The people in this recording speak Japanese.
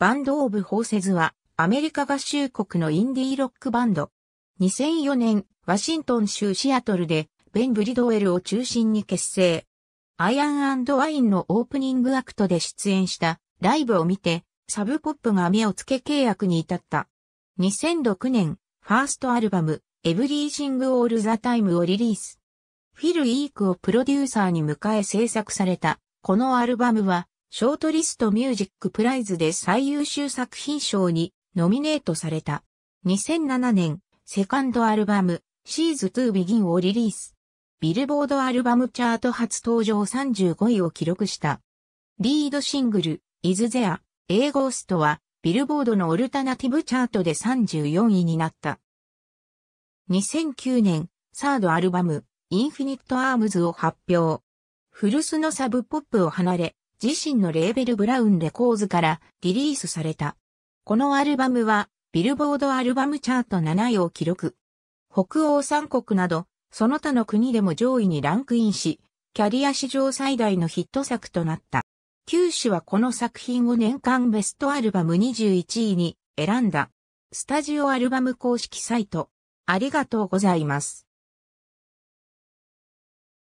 バンド・オブ・ホーセズは、アメリカ合衆国のインディーロックバンド。2004年、ワシントン州シアトルで、ベン・ブリドウェルを中心に結成。アイアンワインのオープニングアクトで出演したライブを見て、サブポップが目をつけ契約に至った。2006年、ファーストアルバム、エブリーシング・オール・ザ・タイムをリリース。フィル・イークをプロデューサーに迎え制作された、このアルバムは、ショートリストミュージックプライズで最優秀作品賞にノミネートされた。2007年、セカンドアルバム、シーズ2ビギンをリリース。ビルボードアルバムチャート初登場35位を記録した。リードシングル、Is There, A Ghost は、ビルボードのオルタナティブチャートで34位になった。2009年、サードアルバム、インフィニットアームズを発表。ルスのサブポップを離れ、自身のレーベルブラウンレコーズからリリースされた。このアルバムはビルボードアルバムチャート7位を記録。北欧三国など、その他の国でも上位にランクインし、キャリア史上最大のヒット作となった。九州はこの作品を年間ベストアルバム21位に選んだ。スタジオアルバム公式サイト。ありがとうございます。